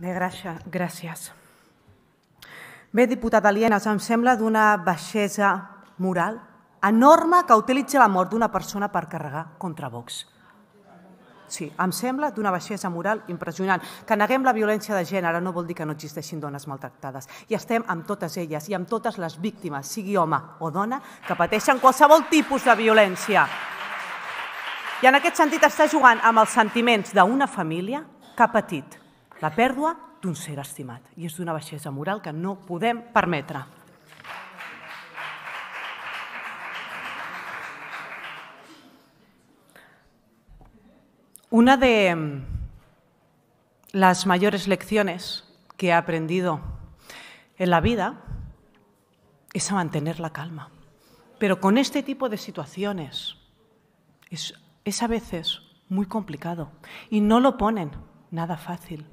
De gràcies. gràcies. Bé, diputat Alienes, em sembla d'una baixesa moral enorme que utilitza la mort d'una persona per carregar contra Vox. Sí, em sembla d'una baixesa moral impressionant. Que neguem la violència de gènere no vol dir que no existeixin dones maltractades. I estem amb totes elles i amb totes les víctimes, sigui home o dona, que pateixen qualsevol tipus de violència. I en aquest sentit està jugant amb els sentiments d'una família que ha patit La de d'un ser estimat. I és una baixesa moral que no podem permitir. Una de mm, las mayores lecciones que he aprendido en la vida es a mantener la calma. Pero con este tipo de situaciones es a veces muy complicado y no lo ponen nada fácil.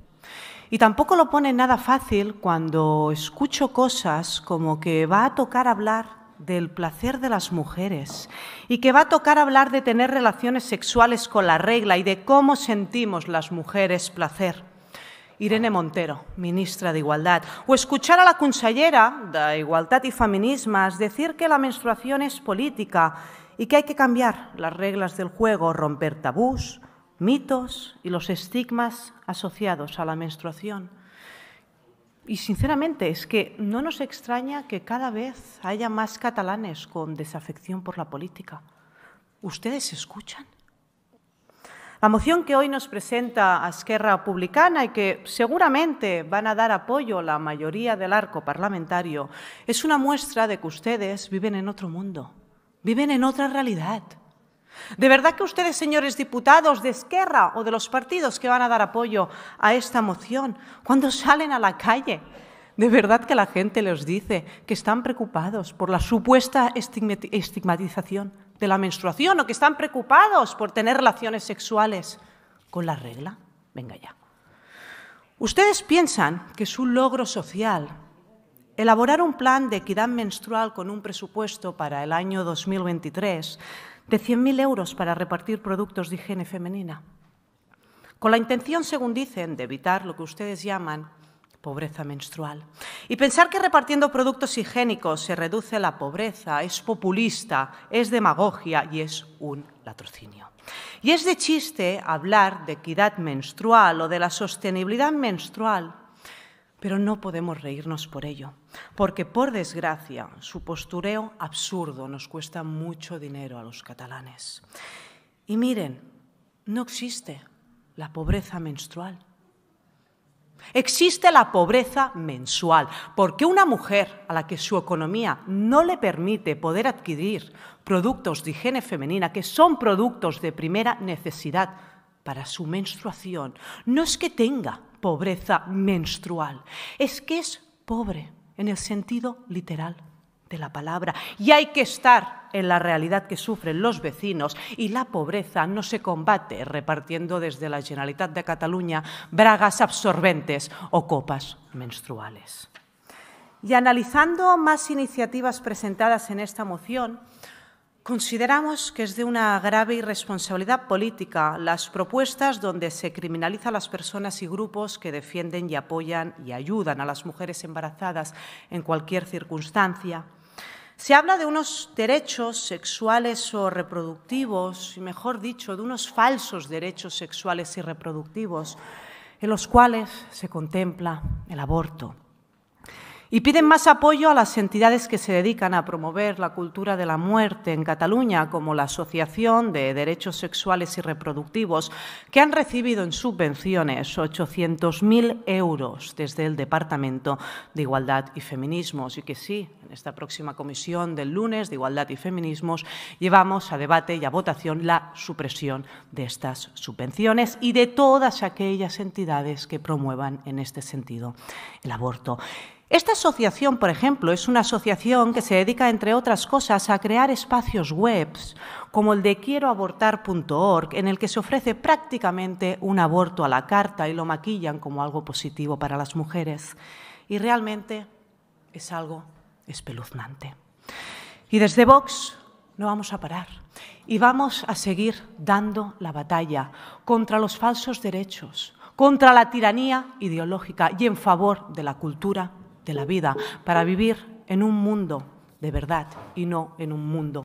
Y tampoco lo pone nada fácil cuando escucho cosas como que va a tocar hablar del placer de las mujeres y que va a tocar hablar de tener relaciones sexuales con la regla y de cómo sentimos las mujeres placer. Irene Montero, ministra de Igualdad, o escuchar a la consellera de Igualdad y Feminismas decir que la menstruación es política y que hay que cambiar las reglas del juego, romper tabús, mitos y los estigmas asociados a la menstruación. Y sinceramente es que no nos extraña que cada vez haya más catalanes con desafección por la política. ¿Ustedes escuchan? La moción que hoy nos presenta Esquerra Republicana y que seguramente van a dar apoyo la mayoría del arco parlamentario es una muestra de que ustedes viven en otro mundo, viven en otra realidad. ¿De verdad que ustedes, señores diputados de Esquerra o de los partidos que van a dar apoyo a esta moción, cuando salen a la calle, de verdad que la gente les dice que están preocupados por la supuesta estigmatización de la menstruación o que están preocupados por tener relaciones sexuales con la regla? Venga ya. Ustedes piensan que es un logro social elaborar un plan de equidad menstrual con un presupuesto para el año 2023 de 100.000 euros para repartir productos de higiene femenina, con la intención, según dicen, de evitar lo que ustedes llaman pobreza menstrual. Y pensar que repartiendo productos higiénicos se reduce la pobreza es populista, es demagogia y es un latrocinio. Y es de chiste hablar de equidad menstrual o de la sostenibilidad menstrual pero no podemos reírnos por ello, porque por desgracia su postureo absurdo nos cuesta mucho dinero a los catalanes. Y miren, no existe la pobreza menstrual. Existe la pobreza mensual, porque una mujer a la que su economía no le permite poder adquirir productos de higiene femenina, que son productos de primera necesidad para su menstruación no es que tenga pobreza menstrual, es que es pobre en el sentido literal de la palabra. Y hay que estar en la realidad que sufren los vecinos y la pobreza no se combate repartiendo desde la Generalitat de Cataluña bragas absorbentes o copas menstruales. Y analizando más iniciativas presentadas en esta moción, Consideramos que es de una grave irresponsabilidad política las propuestas donde se criminaliza a las personas y grupos que defienden y apoyan y ayudan a las mujeres embarazadas en cualquier circunstancia. Se habla de unos derechos sexuales o reproductivos, y mejor dicho, de unos falsos derechos sexuales y reproductivos, en los cuales se contempla el aborto y piden más apoyo a las entidades que se dedican a promover la cultura de la muerte en Cataluña, como la Asociación de Derechos Sexuales y Reproductivos, que han recibido en subvenciones 800.000 euros desde el Departamento de Igualdad y Feminismos y que sí, en esta próxima comisión del lunes de Igualdad y Feminismos llevamos a debate y a votación la supresión de estas subvenciones y de todas aquellas entidades que promuevan en este sentido el aborto. Esta asociación, por ejemplo, es una asociación que se dedica, entre otras cosas, a crear espacios web como el de quieroabortar.org, en el que se ofrece prácticamente un aborto a la carta y lo maquillan como algo positivo para las mujeres. Y realmente es algo espeluznante. Y desde Vox no vamos a parar y vamos a seguir dando la batalla contra los falsos derechos, contra la tiranía ideológica y en favor de la cultura de la vida para vivir en un mundo de verdad y no en un mundo